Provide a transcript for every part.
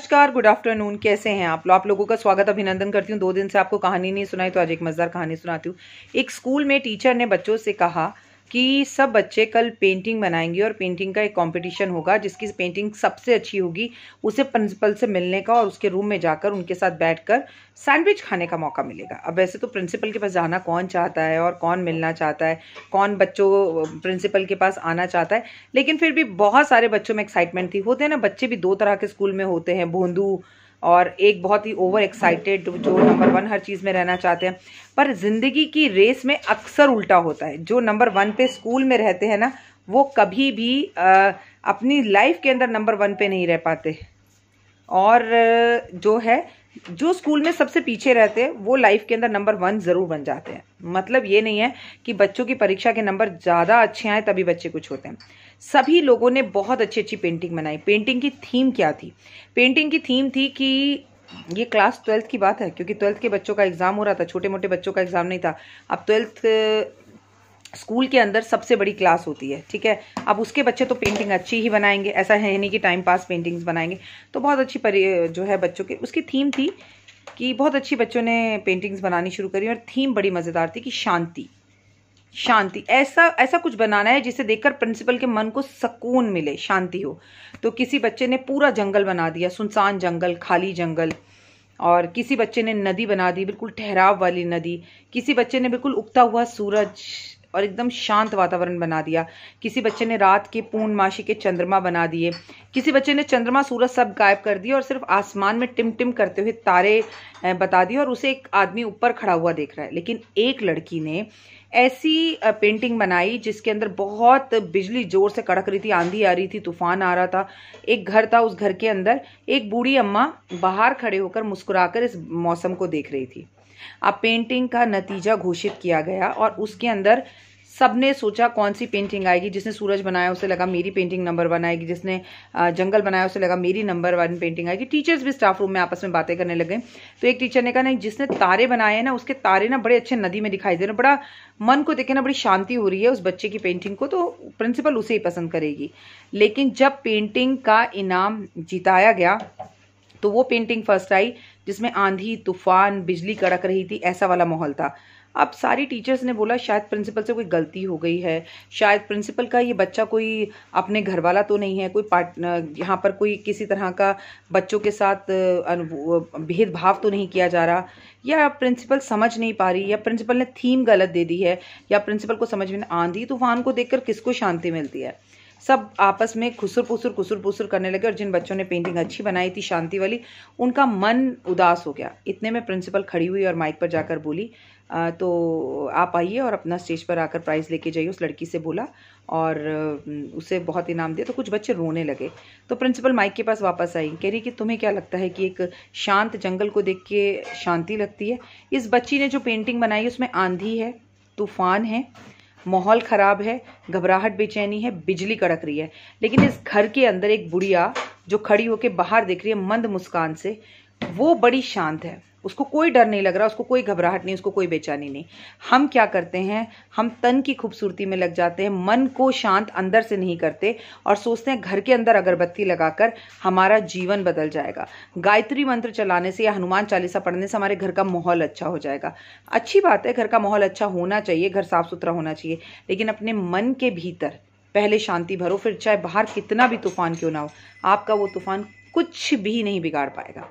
नमस्कार good afternoon कैसे हैं आप लोग आप लोगों का स्वागत अभिनंदन करती हूँ दो दिन से आपको कहानी नहीं सुनाई तो आज एक मज़ेदार कहानी सुनाती हूँ एक स्कूल में टीचर ने बच्चों से कहा कि सब बच्चे कल पेंटिंग बनाएंगे और पेंटिंग का एक कंपटीशन होगा जिसकी पेंटिंग सबसे अच्छी होगी उसे प्रिंसिपल से मिलने का और उसके रूम में जाकर उनके साथ बैठकर सैंडविच खाने का मौका मिलेगा अब वैसे तो प्रिंसिपल के पास जाना कौन चाहता है और कौन मिलना चाहता है कौन बच्चों प्रिंसिपल के पास आना चाहता है लेकिन फिर भी बहुत सारे बच्चों में एक्साइटमेंट थी होते हैं ना बच्चे भी दो तरह के स्कूल में होते हैं भोंदू और एक बहुत ही ओवर एक्साइटेड जो नंबर वन हर चीज़ में रहना चाहते हैं पर ज़िंदगी की रेस में अक्सर उल्टा होता है जो नंबर वन पे स्कूल में रहते हैं ना वो कभी भी आ, अपनी लाइफ के अंदर नंबर वन पे नहीं रह पाते और जो है जो स्कूल में सबसे पीछे रहते हैं वो लाइफ के अंदर नंबर वन ज़रूर बन जाते हैं मतलब ये नहीं है कि बच्चों की परीक्षा के नंबर ज़्यादा अच्छे आए तभी बच्चे कुछ होते हैं सभी लोगों ने बहुत अच्छी अच्छी पेंटिंग बनाई पेंटिंग की थीम क्या थी पेंटिंग की थीम थी कि ये क्लास ट्वेल्थ की बात है क्योंकि ट्वेल्थ के बच्चों का एग्ज़ाम हो रहा था छोटे मोटे बच्चों का एग्ज़ाम नहीं था अब ट्वेल्थ स्कूल के अंदर सबसे बड़ी क्लास होती है ठीक है अब उसके बच्चे तो पेंटिंग अच्छी ही बनाएंगे ऐसा है नहीं कि टाइम पास पेंटिंग्स बनाएंगे तो बहुत अच्छी परि जो है बच्चों की उसकी थीम थी कि बहुत अच्छी बच्चों ने पेंटिंग्स बनानी शुरू करी और थीम बड़ी मज़ेदार थी कि शांति शांति ऐसा ऐसा कुछ बनाना है जिसे देखकर प्रिंसिपल के मन को सुकून मिले शांति हो तो किसी बच्चे ने पूरा जंगल बना दिया सुनसान जंगल खाली जंगल और किसी बच्चे ने नदी बना दी बिल्कुल ठहराव वाली नदी किसी बच्चे ने बिल्कुल उगता हुआ सूरज और एकदम शांत वातावरण बना दिया किसी बच्चे ने रात के पूर्णमाशी के चंद्रमा बना दिए किसी बच्चे ने चंद्रमा सूरज सब गायब कर दिए और सिर्फ आसमान में टिमटिम करते हुए तारे बता दिए और उसे एक आदमी ऊपर खड़ा हुआ देख रहा है लेकिन एक लड़की ने ऐसी पेंटिंग बनाई जिसके अंदर बहुत बिजली जोर से कड़क रही थी आंधी आ रही थी तूफान आ रहा था एक घर था उस घर के अंदर एक बूढ़ी अम्मा बाहर खड़े होकर मुस्कुराकर इस मौसम को देख रही थी अब पेंटिंग का नतीजा घोषित किया गया और उसके अंदर सबने सोचा कौन सी पेंटिंग आएगी जिसने सूरज बनाया उसे लगा मेरी पेंटिंग नंबर वन आएगी जिसने जंगल बनाया उसे लगा मेरी नंबर वन पेंटिंग आएगी टीचर्स भी स्टाफ रूम में आपस में बातें करने लगे तो एक टीचर ने कहा नहीं जिसने तारे बनाए हैं ना उसके तारे ना बड़े अच्छे नदी में दिखाई दे रहे बड़ा मन को देखे ना बड़ी शांति हो रही है उस बच्चे की पेंटिंग को तो प्रिंसिपल उसे ही पसंद करेगी लेकिन जब पेंटिंग का इनाम जिताया गया तो वो पेंटिंग फर्स्ट आई जिसमें आंधी तूफान बिजली कड़क रही थी ऐसा वाला माहौल था अब सारी टीचर्स ने बोला शायद प्रिंसिपल से कोई गलती हो गई है शायद प्रिंसिपल का ये बच्चा कोई अपने घर वाला तो नहीं है कोई पार्ट यहाँ पर कोई किसी तरह का बच्चों के साथ भेदभाव तो नहीं किया जा रहा या प्रिंसिपल समझ नहीं पा रही या प्रिंसिपल ने थीम गलत दे दी है या प्रिंसिपल को समझ में आंधी तूफान को देखकर किसको शांति मिलती है सब आपस में खुसुर पुसुर खुसुर पुसुर करने लगे और जिन बच्चों ने पेंटिंग अच्छी बनाई थी शांति वाली उनका मन उदास हो गया इतने में प्रिंसिपल खड़ी हुई और माइक पर जाकर बोली तो आप आइए और अपना स्टेज पर आकर प्राइज़ लेके जाइए उस लड़की से बोला और उसे बहुत इनाम दिया तो कुछ बच्चे रोने लगे तो प्रिंसिपल माइक के पास वापस आई कह रही कि तुम्हें क्या लगता है कि एक शांत जंगल को देख के शांति लगती है इस बच्ची ने जो पेंटिंग बनाई उसमें आंधी है तूफान है माहौल ख़राब है घबराहट बेचैनी है बिजली कड़क रही है लेकिन इस घर के अंदर एक बुढ़िया जो खड़ी होकर बाहर देख रही है मंद मुस्कान से वो बड़ी शांत है उसको कोई डर नहीं लग रहा उसको कोई घबराहट नहीं उसको कोई बेचैनी नहीं हम क्या करते हैं हम तन की खूबसूरती में लग जाते हैं मन को शांत अंदर से नहीं करते और सोचते हैं घर के अंदर अगरबत्ती लगाकर हमारा जीवन बदल जाएगा गायत्री मंत्र चलाने से या हनुमान चालीसा पढ़ने से हमारे घर का माहौल अच्छा हो जाएगा अच्छी बात है घर का माहौल अच्छा होना चाहिए घर साफ सुथरा होना चाहिए लेकिन अपने मन के भीतर पहले शांति भरो फिर चाहे बाहर कितना भी तूफान क्यों ना हो आपका वो तूफान कुछ भी नहीं बिगाड़ पाएगा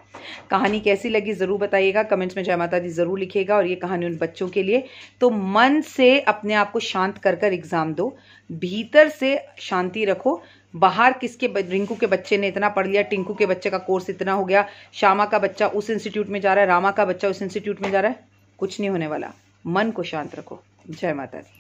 कहानी कैसी लगी ज़रूर बताइएगा कमेंट्स में जय माता दी ज़रूर लिखेगा और ये कहानी उन बच्चों के लिए तो मन से अपने आप को शांत कर कर एग्ज़ाम दो भीतर से शांति रखो बाहर किसके रिंकू के बच्चे ने इतना पढ़ लिया टिंकू के बच्चे का कोर्स इतना हो गया श्यामा का बच्चा उस इंस्टीट्यूट में जा रहा है रामा का बच्चा उस इंस्टीट्यूट में जा रहा है कुछ नहीं होने वाला मन को शांत रखो जय माता दी